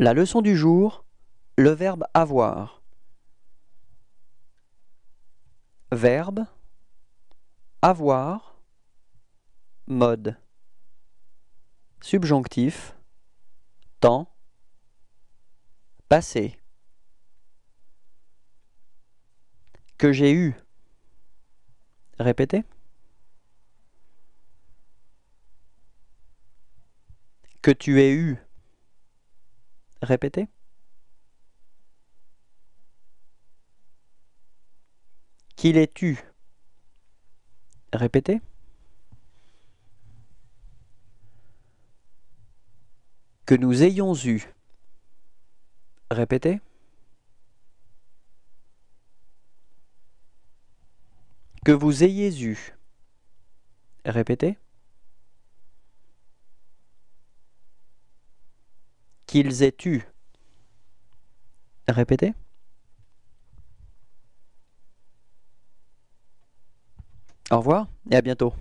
La leçon du jour, le verbe avoir. Verbe avoir mode subjonctif temps passé que j'ai eu répétez que tu aies eu Répétez. Qu'il les eu. Répétez. Que nous ayons eu. Répétez. Que vous ayez eu. Répétez. qu'ils aient eu. Répétez. Au revoir et à bientôt.